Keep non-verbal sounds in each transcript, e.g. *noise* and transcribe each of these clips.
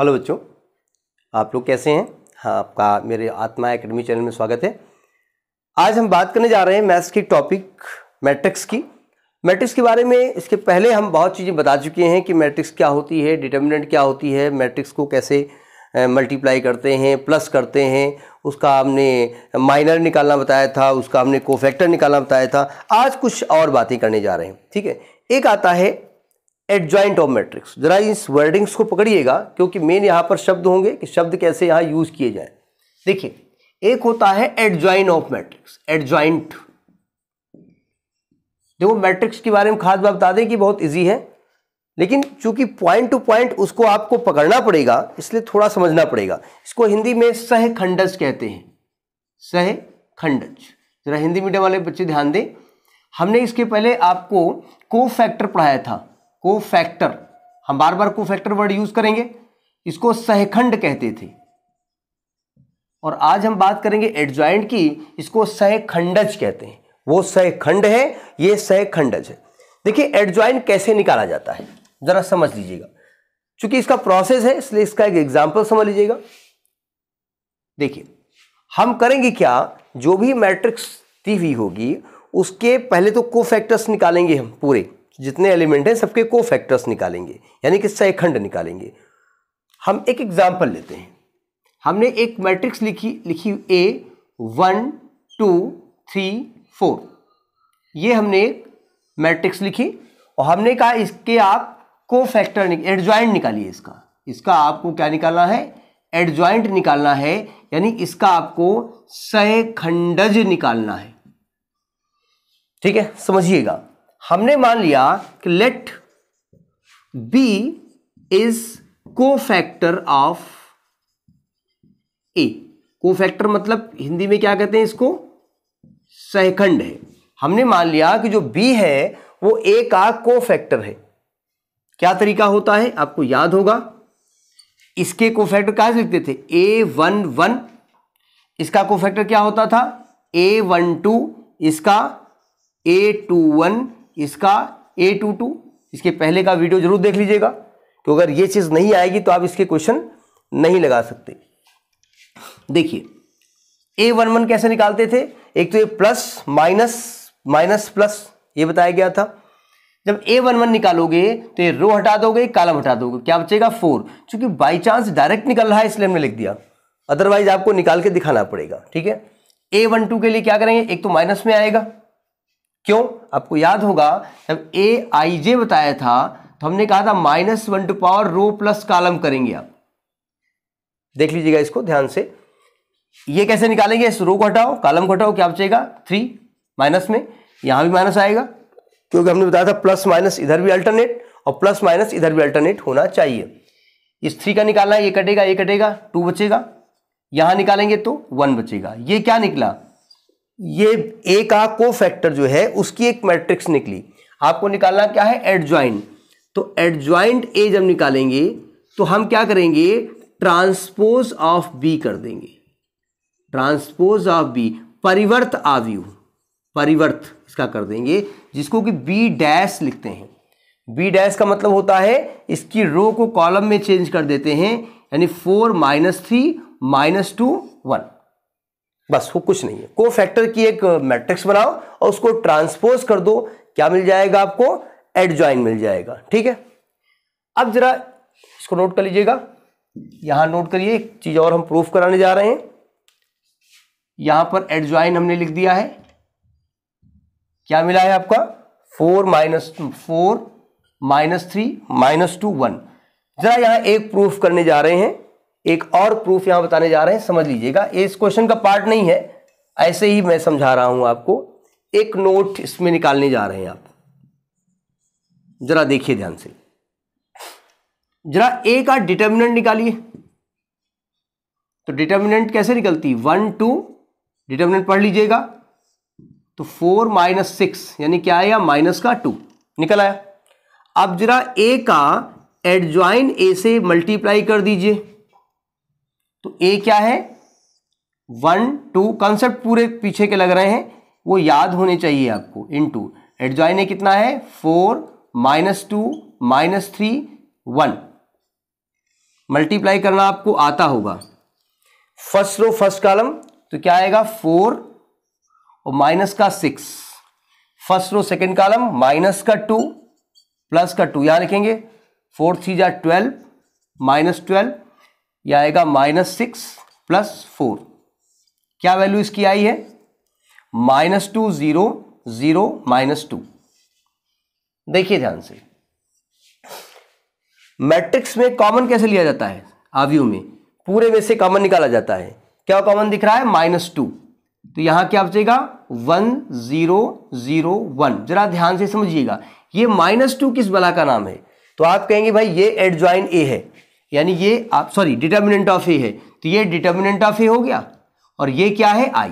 hello बच्चों आप लोग कैसे हैं हाँ आपका मेरे आत्मा एकेडमी चैनल में स्वागत है आज हम बात करने जा रहे हैं मैथ्स की टॉपिक मैट्रिक्स की मैट्रिक्स के बारे में इसके पहले हम बहुत चीज़ें बता चुके हैं कि मैट्रिक्स क्या होती है डिटर्मिनेंट क्या होती है मैट्रिक्स को कैसे मल्टीप्लाई करते हैं प्लस करते हैं उसका हमने माइनर निकालना बताया था उसका हमने कोफैक्टर निकालना बताया था आज कुछ और बातें करने जा रहे हैं ठीक है एक आता है एडजॉइंट ऑफ मैट्रिक्स जरा इस वर्डिंग्स को पकड़िएगा क्योंकि मेन यहाँ पर शब्द होंगे कि शब्द कैसे यहाँ यूज किए जाए देखिए एक होता है एडजॉइंट ऑफ मैट्रिक्स एडजॉइंट देखो मैट्रिक्स के बारे में खास बात बता दें कि बहुत ईजी है लेकिन चूंकि पॉइंट टू पॉइंट उसको आपको पकड़ना पड़ेगा इसलिए थोड़ा समझना पड़ेगा इसको हिंदी में सह खंडज कहते हैं सह खंडज जरा हिंदी मीडियम वाले बच्चे ध्यान दें हमने इसके पहले आपको को फैक्टर पढ़ाया था को फैक्टर हम बार बार को फैक्टर वर्ड यूज करेंगे इसको सहखंड कहते थे और आज हम बात करेंगे एडजॉइंट की इसको सहखंडज कहते हैं वो सहखंड है ये सहखंडज है देखिए एडजॉइंट कैसे निकाला जाता है जरा समझ लीजिएगा चूंकि इसका प्रोसेस है इसलिए इसका एक एग्जाम्पल समझ लीजिएगा देखिए हम करेंगे क्या जो भी मैट्रिक्स दी हुई होगी उसके पहले तो को फैक्टर्स निकालेंगे हम पूरे जितने एलिमेंट हैं सबके को फैक्टर्स निकालेंगे यानी कि सहखंड निकालेंगे हम एक एग्जाम्पल लेते हैं हमने एक मैट्रिक्स लिखी लिखी A one two three four ये हमने एक मैट्रिक्स लिखी और हमने कहा इसके आप को फैक्टर एडजॉइंट निकालिए इसका इसका आपको क्या निकालना है एडजॉइंट निकालना है यानी इसका आपको सहखंडज खंडज निकालना है ठीक है समझिएगा हमने मान लिया कि let B is cofactor of A cofactor मतलब हिंदी में क्या कहते हैं इसको सहखंड है हमने मान लिया कि जो बी है वो ए का को फैक्टर है क्या तरीका होता है आपको याद होगा इसके को फैक्टर कहा से लिखते थे ए वन वन इसका को फैक्टर क्या होता था ए वन टू इसका ए टू वन इसका ए टू टू इसके पहले का वीडियो जरूर देख लीजिएगा तो अगर ये चीज़ नहीं आएगी तो आप इसके क्वेश्चन नहीं लगा सकते देखिए ए वन वन कैसे निकालते थे एक तो ये प्लस माइनस माइनस प्लस ये बताया गया था जब ए वन वन निकालोगे तो ये रो हटा दोगे कालम हटा दोगे क्या बचेगा फोर चूंकि बाई चांस डायरेक्ट निकल रहा है इसलिए हमने लिख दिया अदरवाइज आपको निकाल के दिखाना पड़ेगा ठीक है ए वन टू के लिए क्या करेंगे एक तो माइनस में आएगा क्यों आपको याद होगा जब ए आई जे बताया था तो हमने कहा था minus one to power row plus column करेंगे आप देख लीजिएगा इसको ध्यान से ये कैसे निकालेंगे इस रो को हटाओ कालम को हटाओ क्या बचेगा थ्री माइनस में यहां भी माइनस आएगा क्योंकि हमने बताया था प्लस माइनस इधर भी अल्टरनेट और प्लस माइनस इधर भी अल्टरनेट होना चाहिए इस थ्री का निकालना है ये कटेगा ये कटेगा टू बचेगा यहां निकालेंगे तो वन बचेगा ये क्या निकला ये ए का को फैक्टर जो है उसकी एक मैट्रिक्स निकली आपको निकालना क्या है एडज्वाइंट तो एडज्वाइंट ए जब निकालेंगे तो हम क्या करेंगे ट्रांसपोज ऑफ बी कर देंगे ट्रांसपोज ऑफ बी परिवर्त आव्यू परिवर्त इसका कर देंगे जिसको कि बी डैश लिखते हैं बी डैश का मतलब होता है इसकी रो को कॉलम में चेंज कर देते हैं यानी four minus three minus two one बस वो कुछ नहीं है को फैक्टर की एक मैट्रिक्स बनाओ और उसको ट्रांसपोज कर दो क्या मिल जाएगा आपको एडजॉइन मिल जाएगा ठीक है अब जरा इसको नोट कर लीजिएगा यहां नोट करिए एक चीज और हम प्रूफ कराने जा रहे हैं यहां पर एडजॉइन हमने लिख दिया है क्या मिला है आपका four minus four minus three minus two one जरा यहां एक प्रूफ करने जा रहे हैं एक और प्रूफ यहां बताने जा रहे हैं समझ लीजिएगा इस क्वेश्चन का पार्ट नहीं है ऐसे ही मैं समझा रहा हूं आपको एक नोट इसमें निकालने जा रहे हैं आप जरा देखिए ध्यान से जरा ए का डिटर्मिनेंट निकालिए तो डिटर्मिनेंट कैसे निकलती वन टू डिटर्मिनेंट पढ़ लीजिएगा तो फोर माइनस सिक्स यानी क्या आया माइनस का टू निकल आया अब जरा ए का एडजॉइन ए से मल्टीप्लाई कर दीजिए तो ए क्या है वन टू कॉन्सेप्ट पूरे पीछे के लग रहे हैं वो याद होने चाहिए आपको इन टू एडजॉइन ए कितना है four minus two minus three one multiply करना आपको आता होगा फर्स्ट रो फर्स्ट कॉलम तो क्या आएगा फोर और माइनस का six first row second column minus का टू प्लस का टू यहां लिखेंगे फोर थ्री जा ट्वेल्व माइनस ट्वेल्व यह आएगा माइनस सिक्स प्लस फोर क्या वैल्यू इसकी आई है minus two zero zero minus two देखिए ध्यान से मैट्रिक्स में कॉमन कैसे लिया जाता है आवियो में पूरे में से कॉमन निकाला जाता है क्या कॉमन दिख रहा है माइनस टू तो यहां क्या बचेगा वन जीरो जीरो वन जरा ध्यान से समझिएगा ये माइनस टू किस बला का नाम है तो आप कहेंगे भाई ये एडजॉइन ए है यानी ये आप सॉरी डिटर्मिनेंट ऑफ ए है तो ये डिटर्मिनेंट ऑफ ए हो गया और ये क्या है आई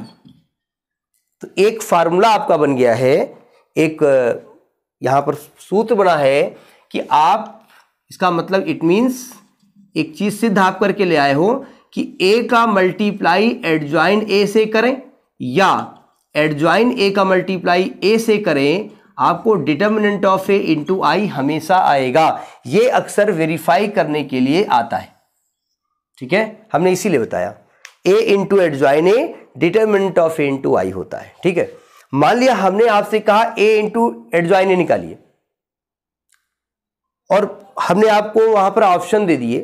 तो एक फार्मूला आपका बन गया है एक यहां पर सूत्र बना है कि आप इसका मतलब इट मीन्स एक चीज़ सिद्ध आप करके ले आए हो कि ए का मल्टीप्लाई एडजॉइन ए से करें या एडजॉइन ए का मल्टीप्लाई ए से करें आपको determinant of A into I हमेशा आएगा ये अक्सर वेरीफाई करने के लिए आता है ठीक है हमने इसीलिए बताया A into adjoint A determinant of A into I होता है ठीक है मान लिया हमने आपसे कहा ए इंटू एडजॉइन ए निकालिए और हमने आपको वहां पर ऑप्शन दे दिए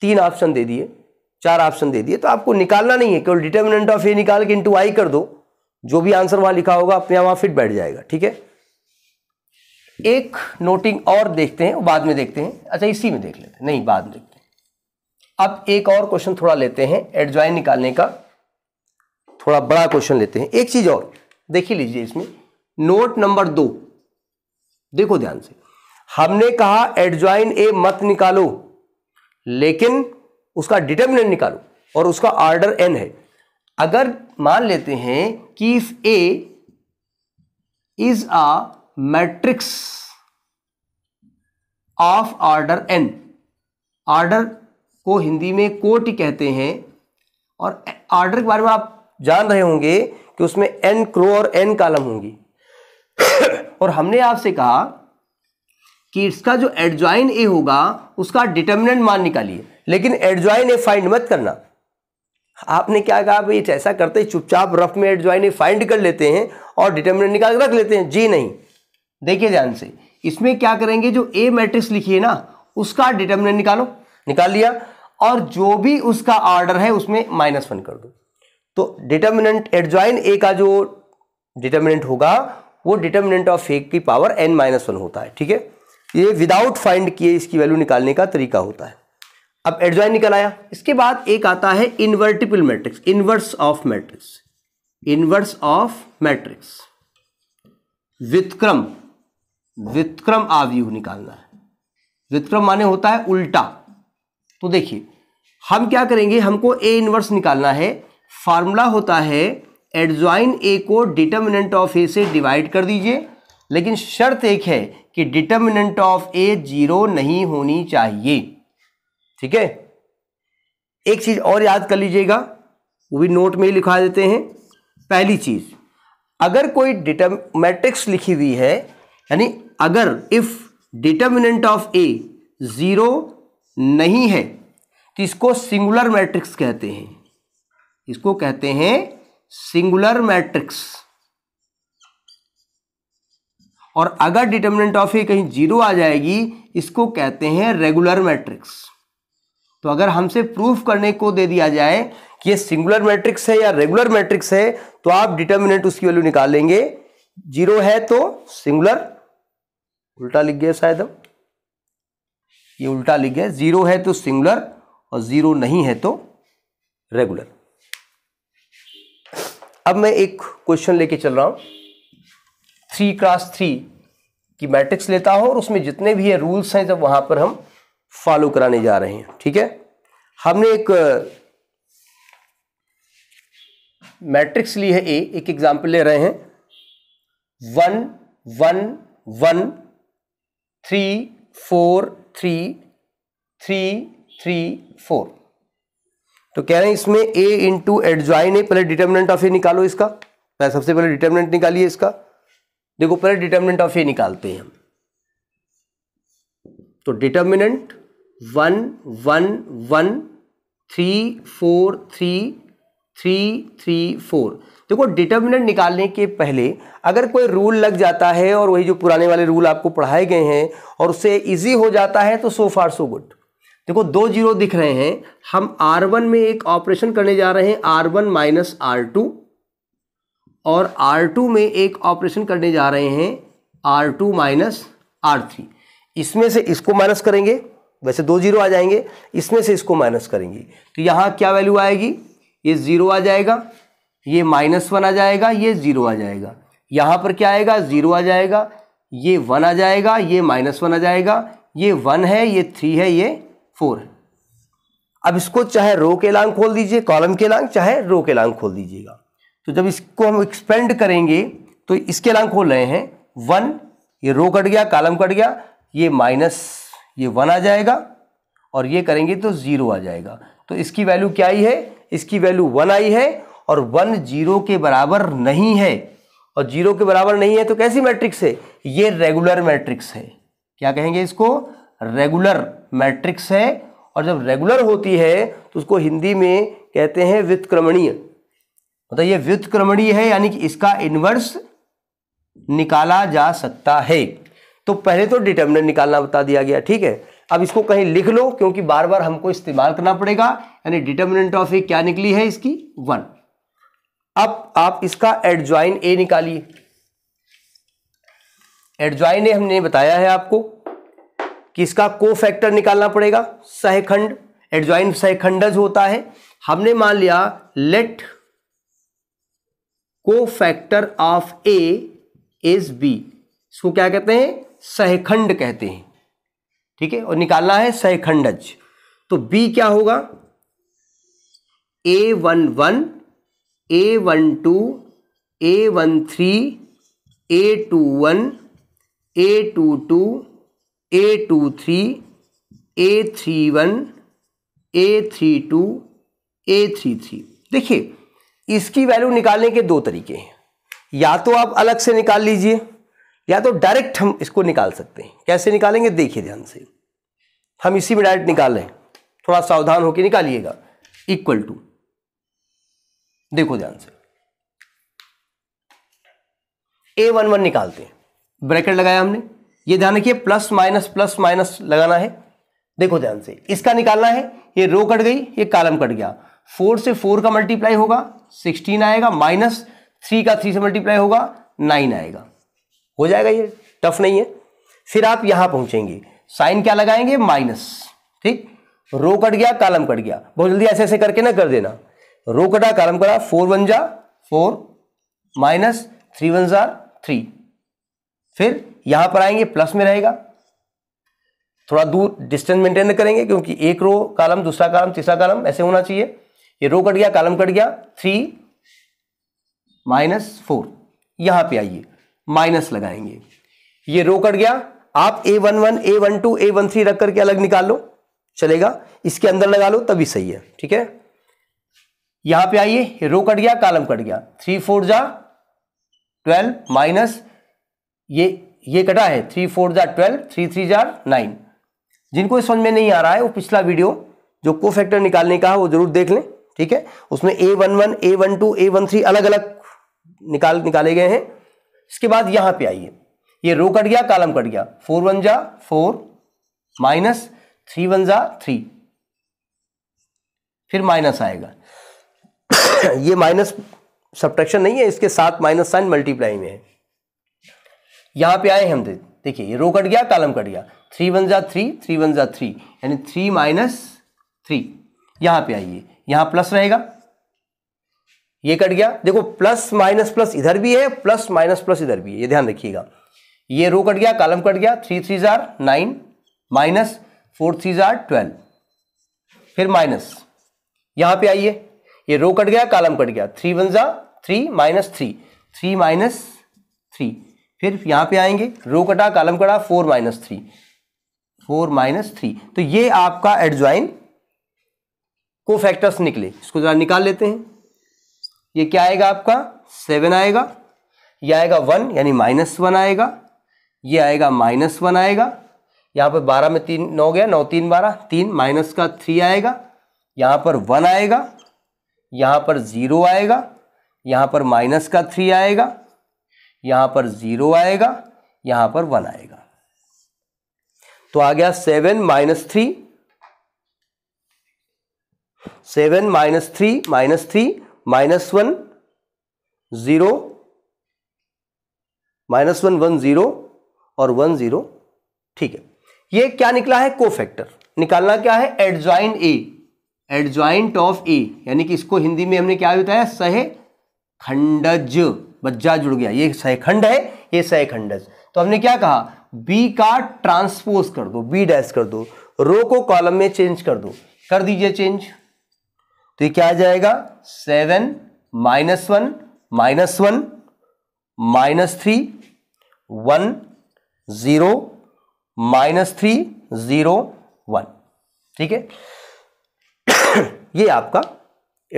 तीन ऑप्शन दे दिए चार ऑप्शन दे दिए तो आपको निकालना नहीं है केवल डिटर्मिनेंट ऑफ ए निकाल के इंटू आई कर दो जो भी आंसर वहां लिखा होगा अपने वहां फिट बैठ जाएगा ठीक है एक नोटिंग और देखते हैं बाद में देखते हैं अच्छा इसी में देख लेते हैं नहीं बाद में देखते हैं अब एक और क्वेश्चन थोड़ा लेते हैं एडजॉइन निकालने का थोड़ा बड़ा क्वेश्चन लेते हैं एक चीज और देख ही लीजिए इसमें नोट नंबर दो देखो ध्यान से हमने कहा एडजॉइन ए मत निकालो लेकिन उसका डिटर्मिनेंट निकालो और उसका ऑर्डर एन है अगर मान लेते हैं कि if A is a matrix of order N order को हिंदी में कोट कहते हैं और ऑर्डर के बारे में आप जान रहे होंगे कि उसमें एन क्रो और एन कॉलम होंगी और हमने आपसे कहा कि इसका जो एडजॉइन ए होगा उसका डिटर्मिनेंट मान निकालिए लेकिन एडजॉइन ए फाइंड मत करना आपने क्या कहा भाई ऐसा करते चुपचाप रफ में एडजॉइन ए फाइंड कर लेते हैं और डिटर्मिनेंट निकाल रख लेते हैं जी नहीं देखिए ध्यान से इसमें क्या करेंगे जो ए मैट्रिक्स लिखिए ना उसका डिटर्मिनेंट निकालो निकाल लिया और जो भी उसका ऑर्डर है उसमें माइनस वन कर दो तो डिटर्मिनेंट एडजॉइन ए का जो डिटर्मिनेंट होगा वो डिटर्मिनेंट ऑफ ए की पावर एन माइनस वन होता है ठीक है ये विदाउट फाइंड किए इसकी वैल्यू निकालने का तरीका होता है अब एडजॉइन निकल आया इसके बाद एक आता है invertible matrix inverse of matrix inverse of matrix व्युतक्रम विक्रम आव्यूह निकालना है विक्रम माने होता है उल्टा तो देखिए हम क्या करेंगे हमको ए इनवर्स निकालना है फार्मूला होता है एडजॉइन ए को डिटर्मिनेंट ऑफ ए से डिवाइड कर दीजिए लेकिन शर्त एक है कि डिटर्मिनेंट ऑफ ए जीरो नहीं होनी चाहिए ठीक है एक चीज और याद कर लीजिएगा वो भी नोट में ही लिखा देते हैं पहली चीज अगर कोई डिटर्म मैट्रिक्स लिखी हुई है यानी अगर if determinant of A zero नहीं है तो इसको सिंगुलर मैट्रिक्स कहते हैं इसको कहते हैं सिंगुलर मैट्रिक्स और अगर डिटर्मिनेंट ऑफ ए कहीं जीरो आ जाएगी इसको कहते हैं रेगुलर मैट्रिक्स तो अगर हमसे प्रूफ करने को दे दिया जाए कि ये सिंगुलर मैट्रिक्स है या रेगुलर मैट्रिक्स है तो आप डिटर्मिनेंट उसकी वैल्यू निकालेंगे जीरो है तो सिंगुलर उल्टा लिख गए शायद हम ये उल्टा लिख गए जीरो है तो सिंगुलर और जीरो नहीं है तो रेगुलर अब मैं एक क्वेश्चन लेके चल रहा हूं थ्री क्रास थ्री की मैट्रिक्स लेता हूं और उसमें जितने भी है रूल्स हैं जब वहां पर हम फॉलो कराने जा रहे हैं ठीक है हमने एक मैट्रिक्स ली है ए एक एग्जाम्पल ले रहे हैं one one one three four three three three four तो कह रहे हैं इसमें ए इंटू एडजॉइन है पहले डिटर्मिनेंट ऑफ ए निकालो इसका पहले सबसे पहले डिटर्मिनेंट निकालिए इसका देखो पहले डिटर्मिनेंट ऑफ ए निकालते हैं हम तो determinant one one one three four three three three four देखो डिटर्मिनेंट निकालने के पहले अगर कोई रूल लग जाता है और वही जो पुराने वाले रूल आपको पढ़ाए गए हैं और उससे इजी हो जाता है तो सो फार सो गुड देखो दो जीरो दिख रहे हैं हम आर वन में एक ऑपरेशन करने जा रहे हैं R one minus R two और आर टू में एक ऑपरेशन करने जा रहे हैं R two minus R three इसमें से इसको माइनस करेंगे वैसे दो जीरो आ जाएंगे इसमें से इसको माइनस करेंगे तो यहाँ क्या वैल्यू आएगी ये ज़ीरो आ जाएगा ये माइनस वन आ जाएगा ये जीरो आ जाएगा यहाँ पर क्या आएगा जीरो आ जाएगा ये वन आ जाएगा ये माइनस वन आ जाएगा ये वन है ये थ्री है ये फोर है अब इसको चाहे रो के लांग खोल दीजिए कॉलम के लांग चाहे रो के लांग खोल दीजिएगा तो जब इसको हम एक्सपेंड करेंगे तो इसके लांग खोल रहे हैं वन ये रो कट गया कॉलम कट गया ये माइनस ये वन आ जाएगा और ये करेंगे तो ज़ीरो आ जाएगा तो इसकी वैल्यू क्या आई है इसकी वैल्यू वन आई है और वन जीरो के बराबर नहीं है और जीरो के बराबर नहीं है तो कैसी मैट्रिक्स है ये रेगुलर मैट्रिक्स है क्या कहेंगे इसको रेगुलर मैट्रिक्स है और जब रेगुलर होती है तो उसको हिंदी में कहते हैं व्युतक्रमणीय मतलब ये व्युतक्रमणीय है यानी कि इसका इन्वर्स निकाला जा सकता है तो पहले तो डिटर्मिनेंट निकालना बता दिया गया ठीक है अब इसको कहीं लिख लो क्योंकि बार बार हमको इस्तेमाल करना पड़ेगा यानी डिटर्मिनेंट ऑफ ए क्या निकली है इसकी वन अब आप इसका एडज्वाइन ए निकालिए एडज्वाइन ए हमने बताया है आपको कि इसका को फैक्टर निकालना पड़ेगा सहखंड एडज्वाइन सहखंडज होता है हमने मान लिया let cofactor of A is B इसको क्या कहते हैं सहखंड कहते हैं ठीक है और निकालना है सहखंडज तो बी क्या होगा A one one A one two A one three A two one A two two A two three A three one A three two A three three देखिए इसकी वैल्यू निकालने के दो तरीके हैं या तो आप अलग से निकाल लीजिए या तो डायरेक्ट हम इसको निकाल सकते हैं कैसे निकालेंगे देखिए ध्यान से हम इसी में डायरेक्ट निकाल रहे हैं थोड़ा सावधान होकर निकालिएगा इक्वल टू देखो ध्यान से ए वन वन निकालते हैं ब्रैकेट लगाया हमने ये ध्यान रखिए प्लस माइनस प्लस माइनस लगाना है देखो ध्यान से इसका निकालना है ये रो कट गई ये कालम कट गया फोर से फोर का मल्टीप्लाई होगा सिक्सटीन आएगा माइनस थ्री का थ्री से मल्टीप्लाई होगा नाइन आएगा हो जाएगा ये टफ नहीं है फिर आप यहां पहुंचेंगे साइन क्या लगाएंगे माइनस ठीक रो कट गया कालम कट गया बहुत जल्दी ऐसे ऐसे करके ना कर देना रो कटा कालम करा फोर वन जा फोर माइनस थ्री वन जा थ्री फिर यहां पर आएंगे प्लस में रहेगा थोड़ा दूर डिस्टेंस मेंटेन करेंगे क्योंकि एक रो कालम दूसरा कालम तीसरा कालम ऐसे होना चाहिए ये रो कट गया कालम कट गया थ्री माइनस फोर यहां पे आइए माइनस लगाएंगे ये रो कट गया आप A one one A one two A one three रख करके अलग निकाल लो चलेगा इसके अंदर लगा लो तभी सही है ठीक है यहां पे आइए रो कट गया कालम कट गया थ्री फोर जा ट्वेल्व माइनस ये ये कटा है थ्री फोर जा ट्वेल्व थ्री थ्री जार नाइन जिनको समझ में नहीं आ रहा है वो पिछला वीडियो जो को फैक्टर निकालने का है वो जरूर देख लें ठीक है उसमें A one one A one two A one three अलग अलग निकाल निकाले गए हैं इसके बाद यहां पे आइए ये रो कट गया कालम कट गया फोर वन जा फोर माइनस थ्री वन जा थ्री फिर माइनस आएगा *coughs* ये माइनस सब्ट्रैक्शन नहीं है इसके साथ माइनस साइन मल्टीप्लाई में है यहां पे आए हम देखिए ये रो कट गया कालम कट गया थ्री वन जा थ्री थ्री वन जा थ्री यानी थ्री माइनस थ्री यहां पे आइए यहां प्लस रहेगा ये कट गया देखो प्लस माइनस प्लस इधर भी है प्लस माइनस प्लस इधर भी है ये ध्यान रखिएगा ये रो कट गया कालम कट गया थ्री थ्री जार नाइन माइनस फोर थ्री जार ट्वेल्व फिर माइनस यहां पे आइए ये रो कट गया कालम कट गया थ्री वन जा three minus three three minus three फिर यहां पे आएंगे रो कटा कालम कटा four minus three four minus three तो ये आपका एडजॉइन को फैक्टर्स निकले इसको जरा निकाल लेते हैं ये क्या आएगा आपका सेवन आएगा ये आएगा वन यानी माइनस वन आएगा ये आएगा माइनस वन आएगा यहाँ पर बारह में तीन नौ गया नौ तीन बारह तीन माइनस का थ्री आएगा यहाँ पर वन आएगा यहाँ पर ज़ीरो आएगा यहाँ पर माइनस का थ्री आएगा यहाँ पर ज़ीरो आएगा यहाँ पर वन आएगा तो आ गया seven minus three seven minus three minus three minus one zero minus one one zero और वन ज़ीरो ठीक है ये क्या निकला है कोफैक्टर निकालना क्या है adjoint A adjoint of A यानी कि इसको हिंदी में हमने क्या बताया सह खंडज बज्जा जुड़ गया ये सहखंड है ये सहखंडज तो हमने क्या कहा बी का ट्रांसपोज कर दो बी डैश कर दो रो को कॉलम में चेंज कर दो कर दीजिए चेंज तो ये क्या आ जाएगा seven minus one minus one minus three one zero minus three zero one ठीक है ये आपका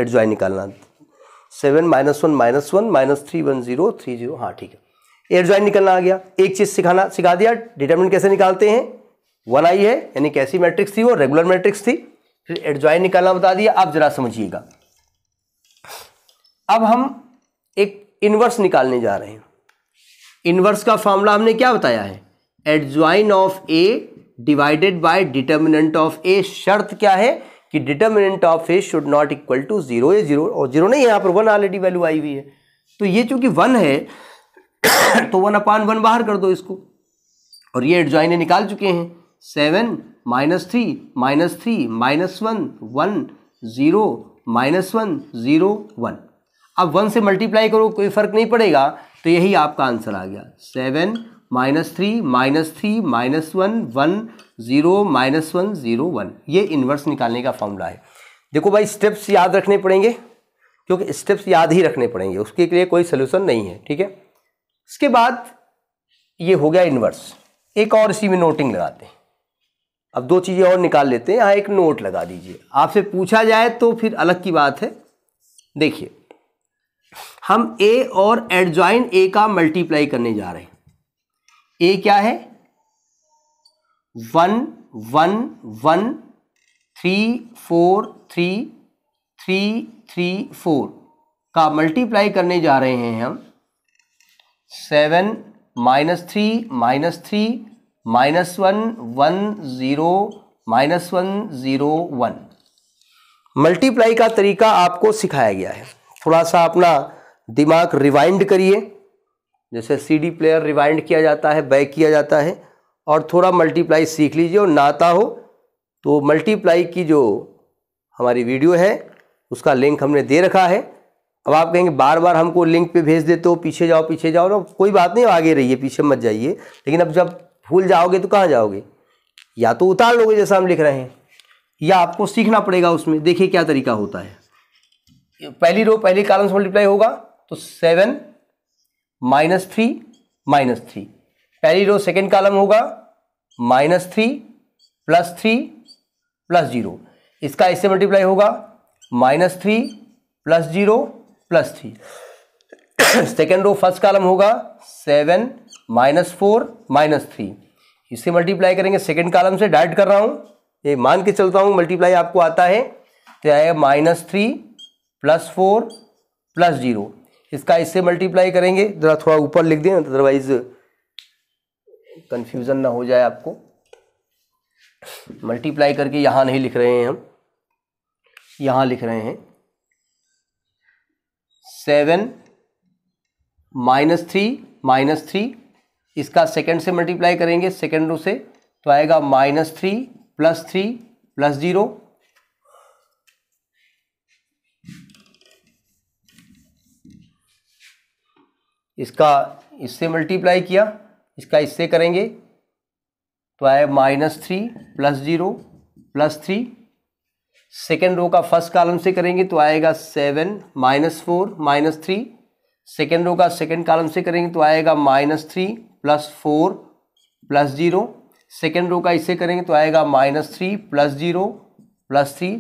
एडजॉय निकालना seven minus one minus one minus three one zero three zero हाँ ठीक है एडजॉय निकलना आ गया एक चीज़ सिखाना सिखा दिया डिटर्मिनेंट कैसे निकालते हैं वन आई है यानी कैसी मैट्रिक्स थी वो रेगुलर मैट्रिक्स थी फिर एडजॉय निकालना बता दिया आप ज़रा समझिएगा अब हम एक इन्वर्स निकालने जा रहे हैं इन्वर्स का फॉर्मूला हमने क्या बताया है adjoint of A divided by determinant of A शर्त क्या है कि determinant of A should not equal to zero A zero और जीरो नहीं यहाँ पर वन ऑलरेडी वैल्यू आई हुई है तो ये चूंकि वन है *coughs* तो वन अपान वन बाहर कर दो इसको और ये एडजॉइने निकाल चुके हैं seven minus three minus three minus one one zero minus one zero one अब वन से मल्टीप्लाई करो कोई फ़र्क नहीं पड़ेगा तो यही आपका आंसर आ गया seven minus three minus three minus one one zero minus one zero one ये इन्वर्स निकालने का फॉर्मूला है देखो भाई स्टेप्स याद रखने पड़ेंगे क्योंकि स्टेप्स याद ही रखने पड़ेंगे उसके लिए कोई सोल्यूशन नहीं है ठीक है इसके बाद ये हो गया इन्वर्स एक और इसी में नोटिंग लगाते हैं अब दो चीज़ें और निकाल लेते हैं यहाँ एक नोट लगा दीजिए आपसे पूछा जाए तो फिर अलग की बात है देखिए हम ए और एडजॉइन ए का मल्टीप्लाई करने जा रहे हैं ए क्या है one one one three four three three three four का मल्टीप्लाई करने जा रहे हैं हम seven minus three minus three minus one one zero minus one zero one multiply का तरीका आपको सिखाया गया है थोड़ा सा अपना दिमाग रिवाइंड करिए जैसे सीडी प्लेयर रिवाइंड किया जाता है बैक किया जाता है और थोड़ा मल्टीप्लाई सीख लीजिए और ना आता हो तो मल्टीप्लाई की जो हमारी वीडियो है उसका लिंक हमने दे रखा है अब आप कहेंगे बार बार हमको लिंक पे भेज देते हो पीछे जाओ पीछे जाओ ना कोई बात नहीं आगे रहिए पीछे मत जाइए लेकिन अब जब भूल जाओगे तो कहाँ जाओगे या तो उतार लोगे जैसा हम लिख रहे हैं या आपको सीखना पड़ेगा उसमें देखिए क्या तरीका होता है पहली रो पहले कॉलम से मल्टीप्लाई होगा तो seven minus three minus three पहली रो सेकेंड कालम होगा minus three plus three plus zero इसका इससे मल्टीप्लाई होगा minus three plus zero plus three second row first column होगा seven minus four minus three इससे multiply करेंगे second column से direct कर रहा हूँ ये मान के चलता हूँ मल्टीप्लाई आपको आता है तो आएगा minus three plus four plus zero इसका इससे मल्टीप्लाई करेंगे ज़रा थोड़ा ऊपर लिख दें अदरवाइज़ कन्फ्यूज़न ना हो जाए आपको मल्टीप्लाई करके यहाँ नहीं लिख रहे हैं हम यहाँ लिख रहे हैं seven minus three minus three इसका सेकंड से मल्टीप्लाई करेंगे सेकेंड रो से तो आएगा minus three plus three plus zero इसका इससे मल्टीप्लाई किया इसका इससे करेंगे तो आए minus three plus zero plus three second row का फर्स्ट कॉलम से करेंगे तो आएगा seven minus four minus three second row का सेकेंड कॉलम से करेंगे तो आएगा minus three plus four plus zero second row का इससे करेंगे तो आएगा minus three plus zero plus three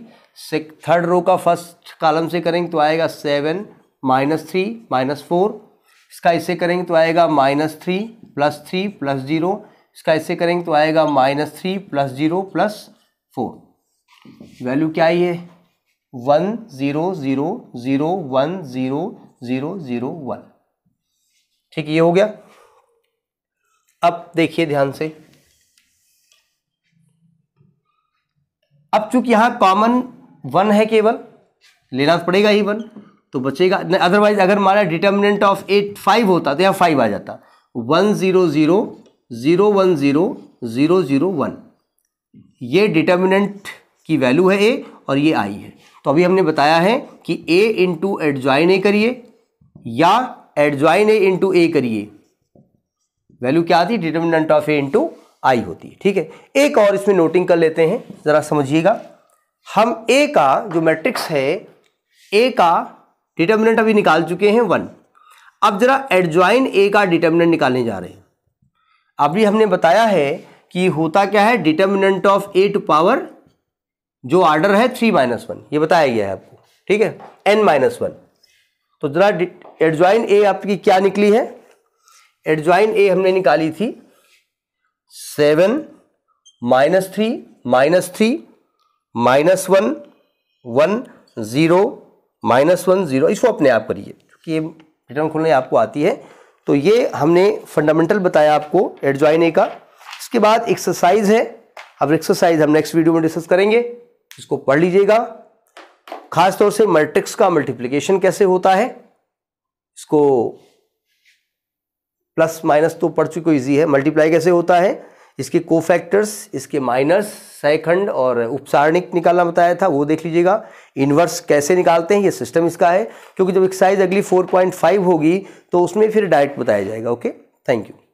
third row का फर्स्ट कॉलम से करेंगे तो आएगा seven minus three minus four इसका इसे करेंगे तो आएगा minus three plus three plus zero इसका इसे करेंगे तो आएगा minus three plus zero plus four value क्या आई है one zero zero zero one zero zero zero one ठीक ये हो गया अब देखिए ध्यान से अब चूंकि यहां कॉमन वन है केवल लेना तो पड़ेगा ही वन तो बचेगा अदरवाइज अगर हमारा डिटर्मिनेंट ऑफ एट फाइव होता तो यहाँ फाइव आ जाता one zero zero zero one zero zero zero one ये डिटर्मिनेंट की वैल्यू है ए और ये आई है तो अभी हमने बताया है कि ए इंटू एडजॉइन ए करिए या adjoint A into A करिए वैल्यू क्या आती है determinant of A into I होती है ठीक है एक और इसमें नोटिंग कर लेते हैं ज़रा समझिएगा हम ए का जो मैट्रिक्स है ए का डिटर्मिनेंट अभी निकाल चुके हैं वन अब जरा एडजॉइन ए का डिटर्मिनेंट निकालने जा रहे हैं अभी हमने बताया है कि होता क्या है determinant of A to power जो ऑर्डर है थ्री माइनस वन ये बताया गया है आपको ठीक है एन माइनस वन तो जरा एडजॉइन ए आपकी क्या निकली है एडजॉइन ए हमने निकाली थी seven minus three minus three minus one one zero minus one zero इसको अपने आप करिए क्योंकि ये रिटर्न खोलने आपको आती है तो ये हमने फंडामेंटल बताया आपको एडजॉइन ए का इसके बाद एक्सरसाइज है अब एक्सरसाइज हम नेक्स्ट वीडियो में डिस्कस करेंगे इसको पढ़ लीजिएगा खासतौर से मैट्रिक्स का मल्टीप्लिकेशन कैसे होता है इसको प्लस माइनस तो पढ़ चुके इजी है मल्टीप्लाई कैसे होता है इसके कोफैक्टर्स इसके माइनस सैखंड और उपसारणिक निकालना बताया था वो देख लीजिएगा इन्वर्स कैसे निकालते हैं ये सिस्टम इसका है क्योंकि जब एक्सरसाइज अगली 4.5 होगी तो उसमें फिर डायरेक्ट बताया जाएगा ओके थैंक यू